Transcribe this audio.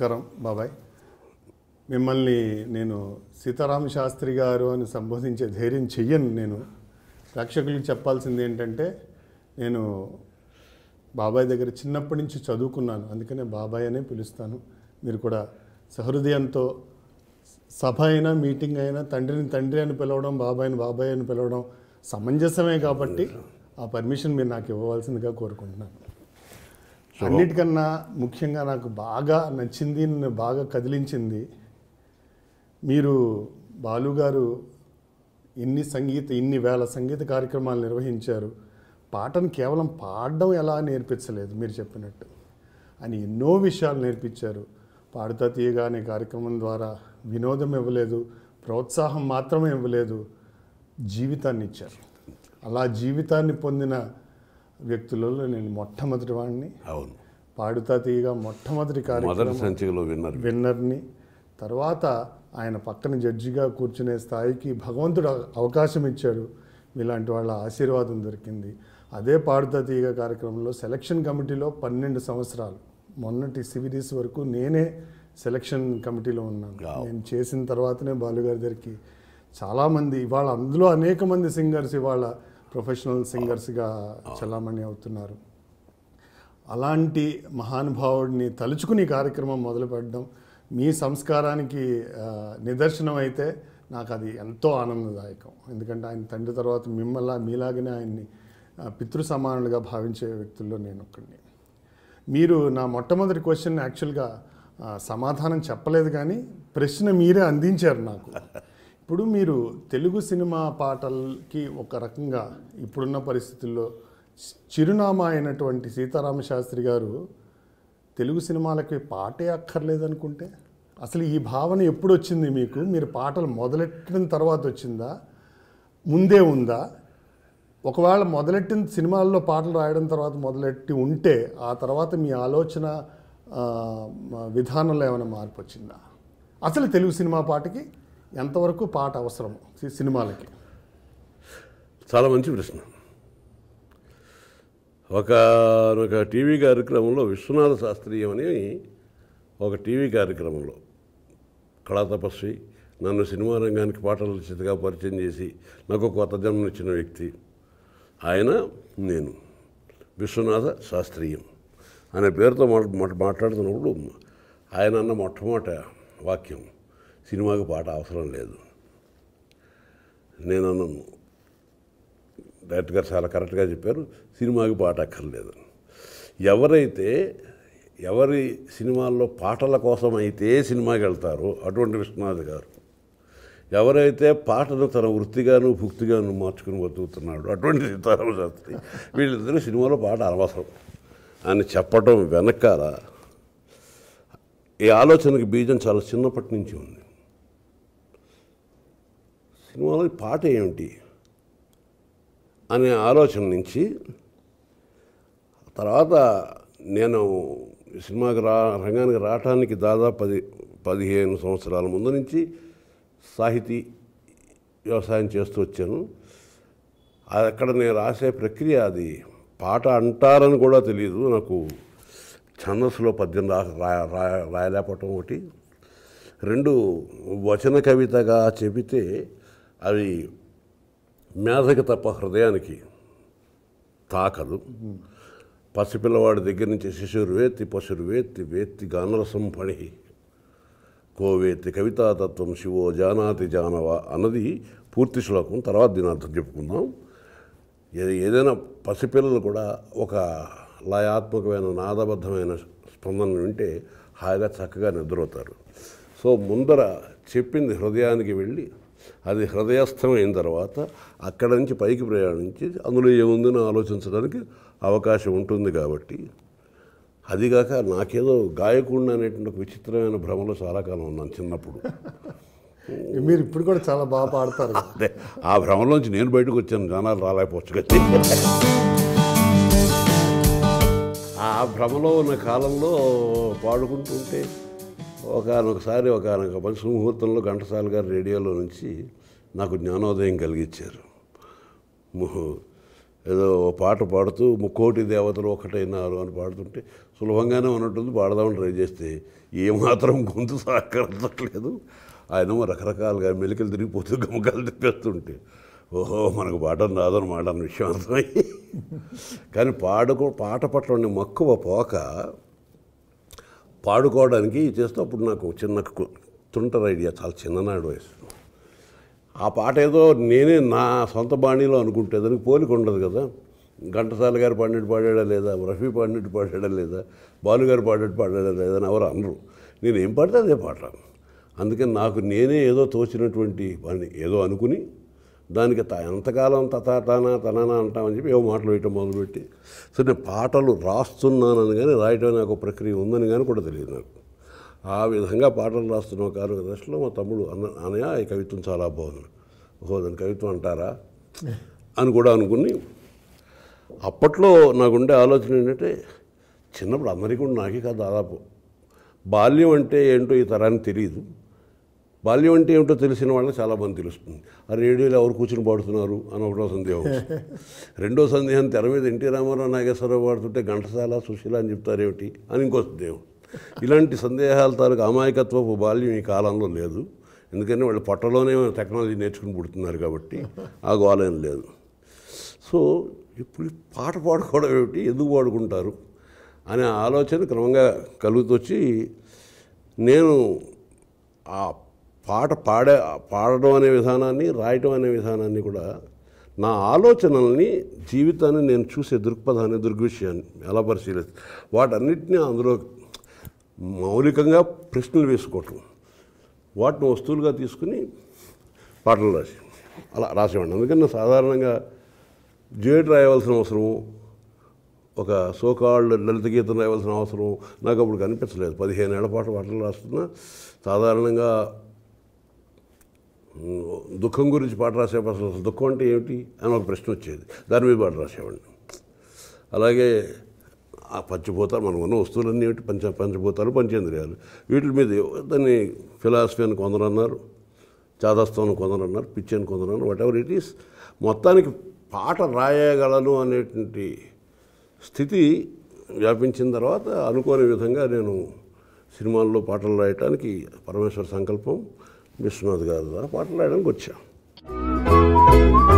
నమస్కారం బాబాయ్ మిమ్మల్ని నేను సీతారామ శాస్త్రి గారు అని సంబోధించే ధైర్యం చెయ్యను నేను ప్రేక్షకులకు చెప్పాల్సింది ఏంటంటే నేను బాబాయ్ దగ్గర చిన్నప్పటి నుంచి చదువుకున్నాను అందుకనే బాబాయ్ అనే పిలుస్తాను మీరు కూడా సహృదయంతో సభ అయినా మీటింగ్ అయినా తండ్రిని తండ్రి అని పిలవడం బాబాయ్ని బాబాయ్ అని పిలవడం సమంజసమే కాబట్టి ఆ పర్మిషన్ మీరు నాకు ఇవ్వవలసిందిగా కోరుకుంటున్నాను అన్నిటికన్నా ముఖ్యంగా నాకు బాగా నచ్చింది నన్ను బాగా కదిలించింది మీరు బాలు గారు సంగీత ఇన్ని వేల సంగీత కార్యక్రమాలు నిర్వహించారు పాటను కేవలం పాడడం ఎలా నేర్పించలేదు మీరు చెప్పినట్టు అని ఎన్నో విషయాలు నేర్పించారు పాడుతా తీయగా అనే కార్యక్రమం ద్వారా వినోదం ఇవ్వలేదు ప్రోత్సాహం మాత్రమే ఇవ్వలేదు జీవితాన్ని ఇచ్చారు అలా జీవితాన్ని పొందిన వ్యక్తులలో నేను మొట్టమొదటి వాడిని అవును పాడుతా తీయగా మొట్టమొదటి కార్యక్రమం విన్నర్ విన్నర్ని తర్వాత ఆయన పక్కన జడ్జిగా కూర్చునే స్థాయికి భగవంతుడు అవకాశం ఇచ్చాడు ఇలాంటి వాళ్ళ ఆశీర్వాదం దొరికింది అదే పాడుతా తీగ కార్యక్రమంలో సెలక్షన్ కమిటీలో పన్నెండు సంవత్సరాలు మొన్నటి సివిరీస్ వరకు నేనే సెలక్షన్ కమిటీలో ఉన్నాను నేను చేసిన తర్వాతనే బాలుగారి దగ్గరికి చాలామంది ఇవాళ అందులో అనేక మంది సింగర్స్ ఇవాళ ప్రొఫెషనల్ సింగర్స్గా చలామణి అవుతున్నారు అలాంటి మహానుభావుడిని తలుచుకుని కార్యక్రమం మొదలుపెట్టడం మీ సంస్కారానికి నిదర్శనం అయితే నాకు అది ఎంతో ఆనందదాయకం ఎందుకంటే ఆయన తండ్రి తర్వాత మిమ్మల్ని మీలాగనే ఆయన్ని పితృ సమానులుగా భావించే వ్యక్తుల్లో నేను ఒకడిని మీరు నా మొట్టమొదటి క్వశ్చన్ యాక్చువల్గా సమాధానం చెప్పలేదు కానీ ప్రశ్న మీరే అందించారు నాకు ఇప్పుడు మీరు తెలుగు సినిమా పాటలకి ఒక రకంగా ఇప్పుడున్న పరిస్థితుల్లో చిరునామా అయినటువంటి సీతారామ శాస్త్రి గారు తెలుగు సినిమాలకి పాటే అక్కర్లేదనుకుంటే అసలు ఈ భావన ఎప్పుడు వచ్చింది మీకు మీరు పాటలు మొదలెట్టిన తర్వాత వచ్చిందా ముందే ఉందా ఒకవేళ మొదలెట్టిన సినిమాల్లో పాటలు రాయడం తర్వాత మొదలెట్టి ఉంటే ఆ తర్వాత మీ ఆలోచన విధానంలో ఏమైనా మార్పు వచ్చిందా అసలు తెలుగు సినిమా పాటకి ఎంతవరకు పాట అవసరం సినిమాలకి చాలా మంచి ప్రశ్న ఒక ఒక టీవీ కార్యక్రమంలో విశ్వనాథ శాస్త్రీయం అని ఒక టీవీ కార్యక్రమంలో కళా తపస్వి నన్ను సినిమా రంగానికి పాటల రచితగా పరిచయం చేసి నాకు కొత్త జన్మనిచ్చిన వ్యక్తి ఆయన నేను విశ్వనాథ శాస్త్రీయం అనే పేరుతో మాట్లాడుతున్నప్పుడు ఆయన అన్న మొట్టమొదట వాక్యం సినిమాకి పాట అవసరం లేదు నేను డైరెక్టర్ గారు చాలా కరెక్ట్గా చెప్పారు సినిమాకి పాట అక్కర్లేదు ఎవరైతే ఎవరి సినిమాల్లో పాటల కోసం అయితే సినిమాకి వెళ్తారో అటువంటి విశ్వనాథ్ గారు ఎవరైతే పాటను తన వృత్తిగాను భుక్తిగాను మార్చుకుని బతుకుతున్నాడు అటువంటి సీతారామ శాస్త్రి వీళ్ళిద్దరూ సినిమాలో పాట అనవసరం అని చెప్పడం వెనకాల ఈ ఆలోచనకి బీజం చాలా చిన్నప్పటి నుంచి ఉంది సినిమాలో పాట ఏమిటి అనే ఆలోచన నుంచి తర్వాత నేను సినిమాకి రా రంగానికి రావటానికి దాదాపు పది పదిహేను సంవత్సరాల ముందు నుంచి సాహితీ వ్యవసాయం చేస్తూ వచ్చాను అక్కడ నేను రాసే ప్రక్రియ అది పాట అంటారని కూడా తెలియదు నాకు ఛందస్సులో పద్యం రా రాయలేకపోవటం ఒకటి రెండు వచన కవితగా చెబితే అవి మేధకి తప్ప హృదయానికి తాకదు పసిపిల్లవాడి దగ్గర నుంచి శిశురు వేత్తి పశురు వేత్తి వేత్తి గానరసం పణి కోవేత్తి కవితాతత్వం శివో జానాతి జానవ అన్నది పూర్తి శ్లోకం తర్వాత దీని అర్థం చెప్పుకుందాం ఏదైనా పసిపిల్లలు కూడా ఒక లయాత్మకమైన నాదబద్ధమైన స్పందన ఉంటే హాయిగా చక్కగా నిద్రపోతారు సో ముందర చెప్పింది హృదయానికి వెళ్ళి అది హృదయస్థమైన తర్వాత అక్కడ నుంచి పైకి ప్రయాణించి అందులో ఏముందని ఆలోచించడానికి అవకాశం ఉంటుంది కాబట్టి అదిగాక నాకేదో గాయకుండా అనేటువంటి ఒక విచిత్రమైన భ్రమలో చాలా కాలం ఉన్నాను చిన్నప్పుడు మీరు ఇప్పుడు కూడా చాలా బాగా పాడతారు అదే ఆ భ్రమలోంచి నేను బయటకు వచ్చాను జనాలు రాలేకపోవచ్చు కదా ఆ భ్రమలో ఉన్న కాలంలో పాడుకుంటుంటే ఒకనొకసారి ఒకనొక మంచి ముహూర్తంలో ఘంటసాల గారు రేడియోలో నుంచి నాకు జ్ఞానోదయం కలిగించారు ఏదో పాట పాడుతూ ముక్కోటి దేవతలు ఒకటైనారు అని పాడుతుంటే సులభంగానే ఉన్నట్టుంది పాడదామని ట్రై చేస్తే ఏమాత్రం గొంతు సహకరించట్లేదు ఆయన రకరకాలుగా మెలికలు తిరిగిపోతూ గమకాలు తిప్పేస్తుంటే ఓహో మనకు పాఠం రాదని మాట విషయం అర్థమై కానీ పాడకు పాట పట్ల మక్కువ పోక పాడుకోవడానికి చేస్తూ అప్పుడు నాకు చిన్న తుంటర్ ఐడియా చాలా చిన్ననాడు వయసు ఆ పాట ఏదో నేనే నా సొంత బాణీలో అనుకుంటే దానికి పోలిక ఉండదు కదా ఘంటసాల గారు పాడినట్టు పాడాడా లేదా రఫీ పాడినట్టు పాడాడా లేదా బాలుగారు పాడేట్టు పాడినట్టు పాడాడా లేదా అని ఎవరు అనరు నేను ఏం పాడితే అదే పాట అందుకని నాకు నేనే ఏదో తోచినటువంటి పని ఏదో అనుకుని దానికి ఎంతకాలం తతాటానా తననా అంటామని చెప్పి ఏవో మాటలు వేయటం మొదలుపెట్టి సో నేను పాటలు రాస్తున్నానని కానీ రాయటం నాకు ప్రక్రియ ఉందని కానీ కూడా తెలియదు నాకు ఆ విధంగా పాటలు రాస్తున్న ఒక దశలో మా తమ్ముడు అన్న అనయ ఈ కవిత్వం చాలా బాగుంది ఓహో దాని కవిత్వం అంటారా అని కూడా అనుకుని అప్పట్లో నాకుండే ఆలోచన ఏంటంటే చిన్నప్పుడు అందరికీ నాకే కాదు దాదాపు బాల్యం అంటే ఏంటో ఈ తరానికి తెలియదు బాల్యం అంటే ఏమిటో తెలిసిన వాళ్ళకి చాలామంది తెలుస్తుంది ఆ రేడియోలో ఎవరు కూర్చుని పాడుతున్నారు అని ఒకటో సందేహం రెండో సందేహం తెర మీద ఎన్టీ రామారావు నాగేశ్వరరావు పాడుతుంటే ఘంటసాల సుశీల అని చెప్తారేమిటి అని ఇంకో సందేహం ఇలాంటి సందేహాల తాలూకు అమాయకత్వపు బాల్యం ఈ కాలంలో లేదు ఎందుకంటే వాళ్ళు పొట్టలోనే టెక్నాలజీ నేర్చుకుని పుడుతున్నారు కాబట్టి ఆ గోళం లేదు సో ఇప్పుడు పాట పాడుకోవడం ఏమిటి ఎందుకు పాడుకుంటారు అనే ఆలోచన క్రమంగా కలుగుతొచ్చి నేను ఆ పాట పాడే పాడడం అనే విధానాన్ని రాయటం అనే విధానాన్ని కూడా నా ఆలోచనల్ని జీవితాన్ని నేను చూసే దృక్పథాన్ని దృగ్విషయాన్ని ఎలా పరిశీలిస్తాను వాటన్నిటినీ అందులో మౌలికంగా ప్రశ్నలు వేసుకోవటం వాటిని వస్తువులుగా తీసుకుని పాటలు రాసి అలా రాసేవాడిని అందుకని సాధారణంగా జ్యూట్ రాయవలసిన అవసరము ఒక సోకాళ్ళు లలిత గీతం రాయవలసిన అవసరం నాకు అప్పుడు కనిపించలేదు పదిహేను ఏళ్ల పాటు పాటలు రాస్తున్నా సాధారణంగా దుఃఖం గురించి పాట రాసేవాడు అసలు దుఃఖం అంటే ఏమిటి అని ఒక ప్రశ్న వచ్చేది దాని మీద పాట రాసేవాడిని అలాగే ఆ పంచభూతాలు మనం ఉన్న వస్తువులన్నీ ఏమిటి పంచ పంచభూతాలు పంచేంద్రియాలు వీటి మీద దాన్ని ఫిలాసఫీ అని కొందరు అన్నారు చాదస్తం కొందరు అన్నారు పిచ్చి అని కొందరు అన్నారు వాట్ ఎవర్ ఇట్ ఈస్ మొత్తానికి పాట రాయగలను అనేటువంటి స్థితి వ్యాపించిన తర్వాత అనుకోని విధంగా నేను సినిమాల్లో పాటలు రాయటానికి పరమేశ్వర సంకల్పం విశ్వనాథ్ గారి ద్వారా మాట్లాడడానికి వచ్చాం